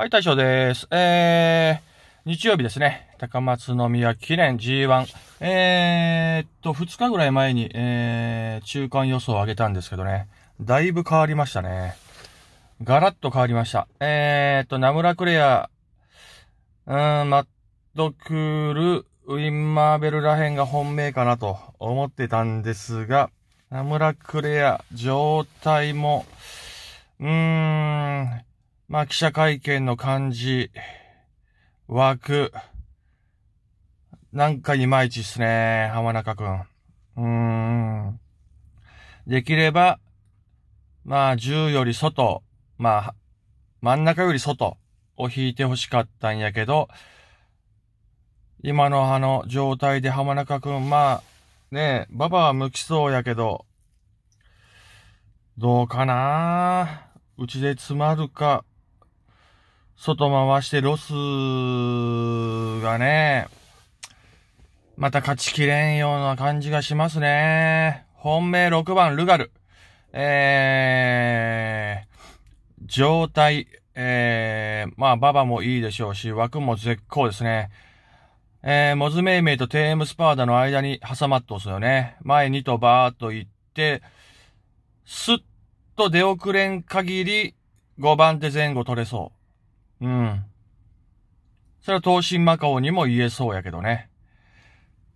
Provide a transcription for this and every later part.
はい、大将です。えー、日曜日ですね、高松宮記念 G1。えー、っと、2日ぐらい前に、えー、中間予想を上げたんですけどね、だいぶ変わりましたね。ガラッと変わりました。えー、っと、ナムラクレア、うーん、マッドクール、ウィンマーベルら辺が本命かなと思ってたんですが、ナムラクレア、状態も、うーん、まあ、記者会見の感じ、枠、なんかいまいちっすね、浜中くん。うーん。できれば、まあ、10より外、まあ、真ん中より外を引いて欲しかったんやけど、今のあの状態で浜中くん、まあ、ねえ、ババは向きそうやけど、どうかなうちで詰まるか、外回してロスがね、また勝ちきれんような感じがしますね。本命6番ルガル。えー、状態、えー、まあ、馬場もいいでしょうし、枠も絶好ですね。えー、モズメイメイとテームスパーダの間に挟まってますよね。前にとバーっと行って、スッと出遅れん限り、5番手前後取れそう。うん。それは東進マカオにも言えそうやけどね。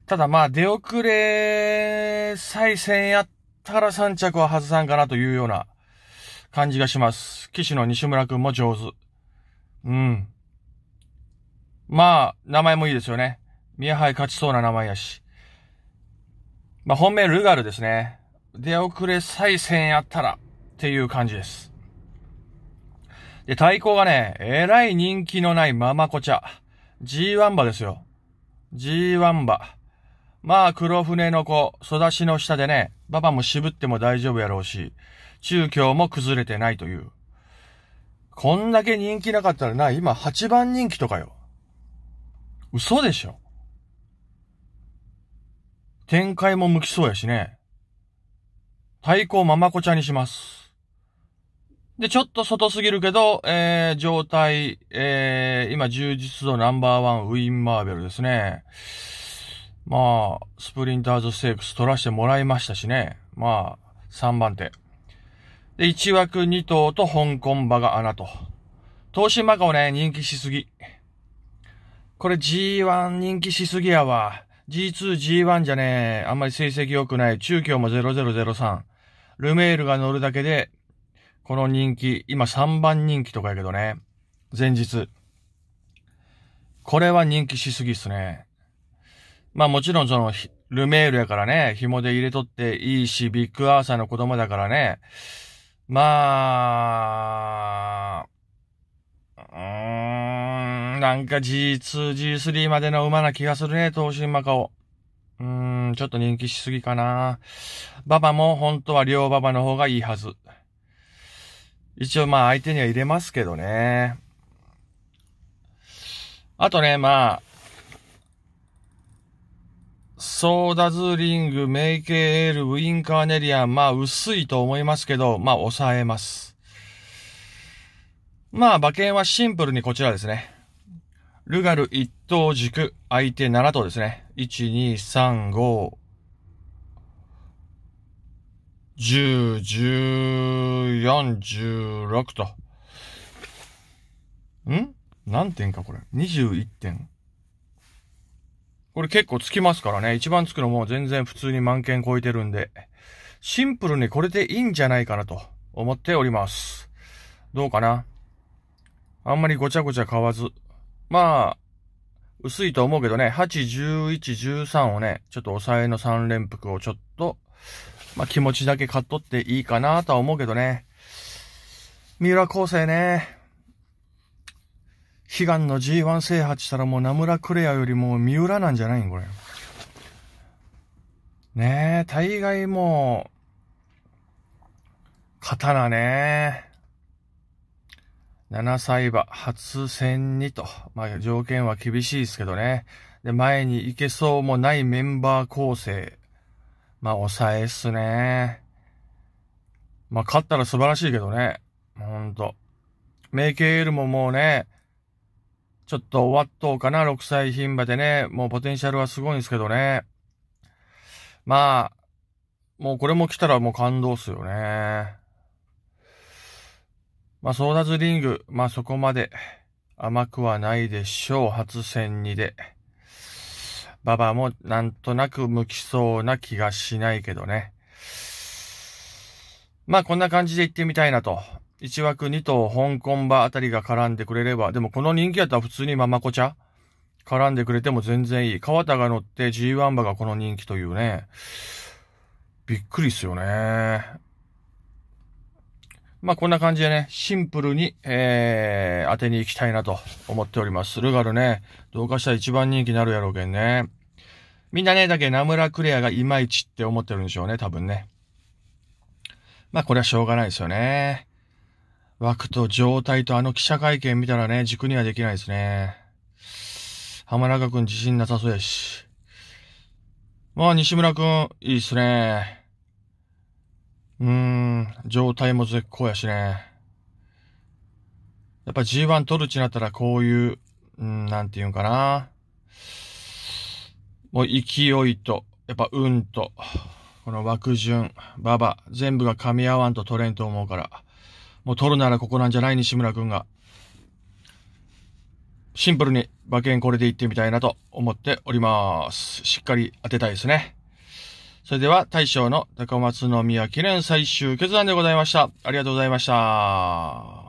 ただまあ出遅れ再戦やったら3着は外さんかなというような感じがします。騎士の西村くんも上手。うん。まあ、名前もいいですよね。宮杯勝ちそうな名前やし。まあ本命ルガルですね。出遅れ再戦やったらっていう感じです。で、対抗がね、えらい人気のないママコチャ。G1 馬ですよ。G1 馬。まあ、黒船の子、育ちの下でね、ババも渋っても大丈夫やろうし、中京も崩れてないという。こんだけ人気なかったらな、今8番人気とかよ。嘘でしょ。展開も向きそうやしね。対抗ママコチャにします。で、ちょっと外すぎるけど、えー、状態、えー、今充実度ナンバーワン、ウィン・マーベルですね。まあ、スプリンターズステークス取らせてもらいましたしね。まあ、3番手。で、1枠2頭と香港馬が穴と。東進馬鹿をね、人気しすぎ。これ G1 人気しすぎやわ。G2、G1 じゃねえ。あんまり成績良くない。中京も0003。ルメールが乗るだけで、この人気、今3番人気とかやけどね。前日。これは人気しすぎっすね。まあもちろんその、ルメールやからね、紐で入れとっていいし、ビッグアーサーの子供だからね。まあ、うーん、なんか G2、G3 までの馬な気がするね、東進馬鹿を。うーん、ちょっと人気しすぎかな。馬場も本当は両馬場の方がいいはず。一応まあ相手には入れますけどね。あとね、まあ、ソーダズリング、メイケール、ウィンカーネリアン、まあ薄いと思いますけど、まあ抑えます。まあ馬券はシンプルにこちらですね。ルガル一等軸、相手7等ですね。1、2、3、5、10、14、16と。ん何点かこれ。21点。これ結構つきますからね。一番つくのも全然普通に満件超えてるんで、シンプルにこれでいいんじゃないかなと思っております。どうかなあんまりごちゃごちゃ買わず。まあ、薄いと思うけどね、8、11、13をね、ちょっと抑えの3連複をちょっとまあ、気持ちだけ買っとっていいかなとは思うけどね。三浦康生ね。悲願の G1 制覇したらもう名村クレアよりも三浦なんじゃないんこれ。ねえ、大概もう、刀ね。7歳馬、初戦にと。まあ、条件は厳しいですけどね。で、前に行けそうもないメンバー構成。まあ、抑えっすね。まあ、勝ったら素晴らしいけどね。ほんと。メイケールももうね、ちょっと終わっとうかな、6歳牝馬でね。もうポテンシャルはすごいんですけどね。まあ、もうこれも来たらもう感動っすよね。まあ、争奪リング、まあそこまで甘くはないでしょう。初戦2で。馬場もなんとなく向きそうな気がしないけどね。まあこんな感じで行ってみたいなと。1枠2頭香港馬あたりが絡んでくれれば、でもこの人気やったら普通にママコチャ絡んでくれても全然いい。川田が乗って G1 馬がこの人気というね。びっくりっすよね。まあ、こんな感じでね、シンプルに、えー、当てに行きたいなと思っております。ルガルね、どうかしたら一番人気になるやろうけんね。みんなね、だけ名村クレアがいまいちって思ってるんでしょうね、多分ね。まあ、これはしょうがないですよね。枠と状態とあの記者会見見たらね、軸にはできないですね。浜中くん自信なさそうやし。まあ、西村くん、いいっすね。うーん、状態も絶好やしね。やっぱ G1 取るちなったらこういう、うん、なんて言うんかな。もう勢いと、やっぱ運と、この枠順、馬場、全部が噛み合わんと取れんと思うから。もう取るならここなんじゃない西村くんが。シンプルに馬券これで行ってみたいなと思っております。しっかり当てたいですね。それでは、大将の高松宮記念最終決断でございました。ありがとうございました。